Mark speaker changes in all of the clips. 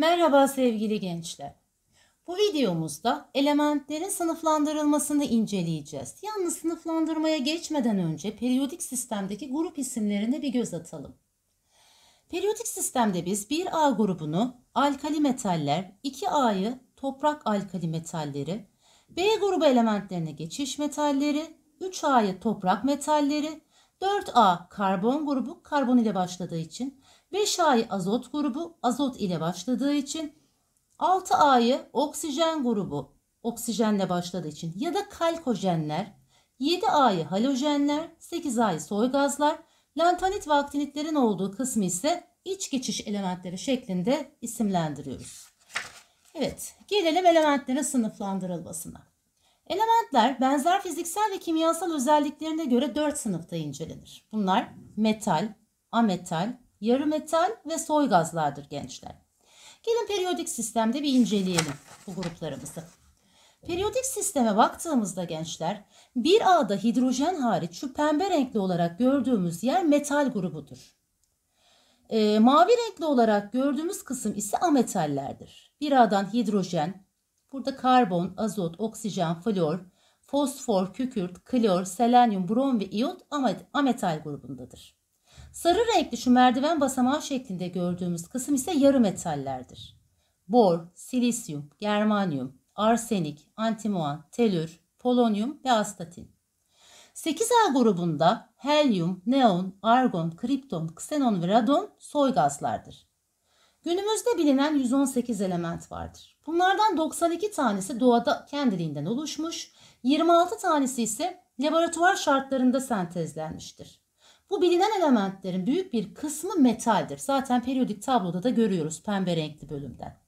Speaker 1: Merhaba sevgili gençler. Bu videomuzda elementlerin sınıflandırılmasını inceleyeceğiz. Yalnız sınıflandırmaya geçmeden önce periyodik sistemdeki grup isimlerine bir göz atalım. Periyodik sistemde biz 1A grubunu alkali metaller, 2A'yı toprak alkali metalleri, B grubu elementlerine geçiş metalleri, 3A'yı toprak metalleri, 4A karbon grubu karbon ile başladığı için, 5A'yı azot grubu azot ile başladığı için, 6A'yı oksijen grubu oksijenle başladığı için ya da kalkojenler, 7A'yı halojenler, 8A'yı soy gazlar, lantanit ve aktinitlerin olduğu kısmı ise iç geçiş elementleri şeklinde isimlendiriyoruz. Evet, gelelim elementlerin sınıflandırılmasına. Elementler benzer fiziksel ve kimyasal özelliklerine göre 4 sınıfta incelenir. Bunlar metal, ametal, yarı metal ve soy gazlardır gençler. Gelin periyodik sistemde bir inceleyelim bu gruplarımızı. Periyodik sisteme baktığımızda gençler bir a'da hidrojen hariç şu pembe renkli olarak gördüğümüz yer metal grubudur. E, mavi renkli olarak gördüğümüz kısım ise ametallerdir. Bir a'dan hidrojen, Burada karbon, azot, oksijen, flor, fosfor, kükürt, klor, selenyum, brom ve iot ametal grubundadır. Sarı renkli şu merdiven basamağı şeklinde gördüğümüz kısım ise yarı metallerdir. Bor, silisyum, germanyum, arsenik, antimoan, telür, polonyum ve astatin. 8A grubunda helyum, neon, argon, kripton, ksenon ve radon soy gazlardır. Günümüzde bilinen 118 element vardır. Bunlardan 92 tanesi doğada kendiliğinden oluşmuş, 26 tanesi ise laboratuvar şartlarında sentezlenmiştir. Bu bilinen elementlerin büyük bir kısmı metaldir. Zaten periyodik tabloda da görüyoruz pembe renkli bölümden.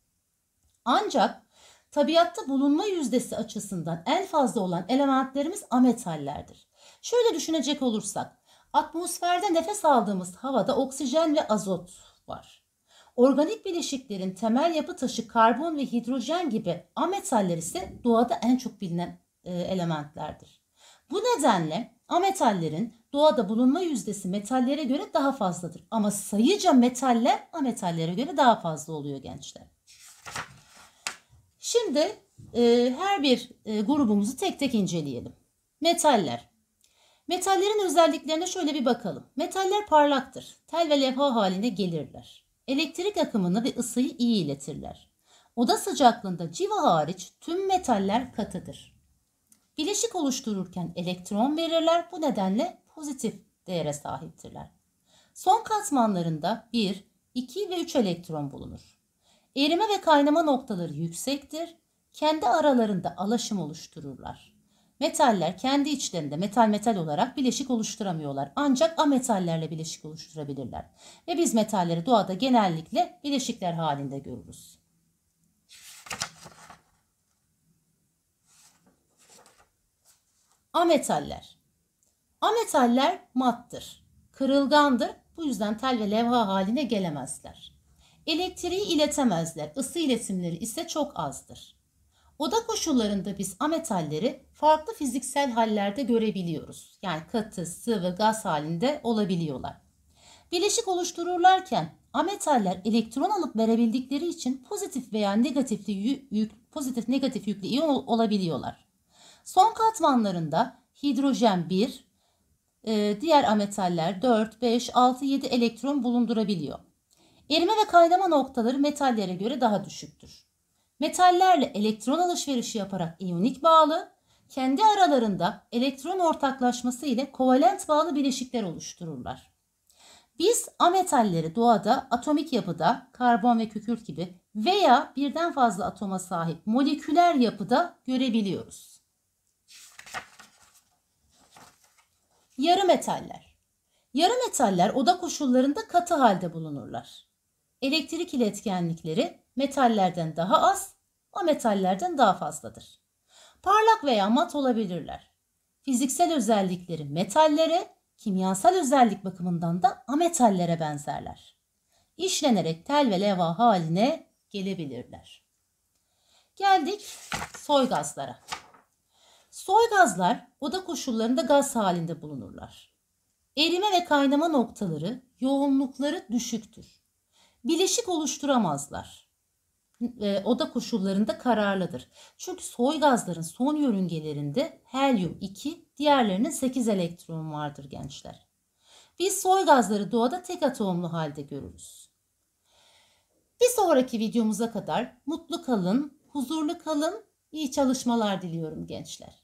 Speaker 1: Ancak tabiatta bulunma yüzdesi açısından en fazla olan elementlerimiz ametallerdir. Şöyle düşünecek olursak, atmosferde nefes aldığımız havada oksijen ve azot var. Organik bileşiklerin temel yapı taşı karbon ve hidrojen gibi ametaller ise doğada en çok bilinen e, elementlerdir. Bu nedenle ametallerin doğada bulunma yüzdesi metallere göre daha fazladır. Ama sayıca metaller ametallere göre daha fazla oluyor gençler. Şimdi e, her bir e, grubumuzu tek tek inceleyelim. Metaller. Metallerin özelliklerine şöyle bir bakalım. Metaller parlaktır. Tel ve levha haline gelirler. Elektrik akımını ve ısıyı iyi iletirler. Oda sıcaklığında civa hariç tüm metaller katıdır. Bileşik oluştururken elektron verirler bu nedenle pozitif değere sahiptirler. Son katmanlarında 1, 2 ve 3 elektron bulunur. Erime ve kaynama noktaları yüksektir. Kendi aralarında alaşım oluştururlar. Metaller kendi içlerinde metal metal olarak bileşik oluşturamıyorlar. Ancak ametallerle bileşik oluşturabilirler. Ve biz metalleri doğada genellikle bileşikler halinde görürüz. Ametaller. Ametaller mattır, kırılgandır. Bu yüzden tel ve levha haline gelemezler. Elektriği iletemezler. Isı iletimleri ise çok azdır. Oda koşullarında biz ametalleri farklı fiziksel hallerde görebiliyoruz. Yani katı, sıvı, gaz halinde olabiliyorlar. Bileşik oluştururlarken ametaller elektron alıp verebildikleri için pozitif veya negatif yük, pozitif negatif yüklü iyon olabiliyorlar. Son katmanlarında hidrojen 1, e, diğer ametaller 4, 5, 6, 7 elektron bulundurabiliyor. Erime ve kaynama noktaları metallere göre daha düşüktür metallerle elektron alışverişi yaparak iyonik bağlı, kendi aralarında elektron ortaklaşması ile kovalent bağlı bileşikler oluştururlar. Biz ametalleri doğada atomik yapıda karbon ve kükürt gibi veya birden fazla atoma sahip moleküler yapıda görebiliyoruz. Yarı metaller. Yarı metaller oda koşullarında katı halde bulunurlar. Elektrik iletkenlikleri metallerden daha az o metallerden daha fazladır. Parlak veya mat olabilirler. Fiziksel özellikleri metallere, kimyasal özellik bakımından da ametallere benzerler. İşlenerek tel ve leva haline gelebilirler. Geldik soy gazlara. Soy gazlar oda koşullarında gaz halinde bulunurlar. Erime ve kaynama noktaları yoğunlukları düşüktür. Bileşik oluşturamazlar e, oda koşullarında kararlıdır. Çünkü soy gazların son yörüngelerinde helyum 2, diğerlerinin 8 elektron vardır gençler. Biz soy gazları doğada tek atomlu halde görürüz. Bir sonraki videomuza kadar mutlu kalın, huzurlu kalın, iyi çalışmalar diliyorum gençler.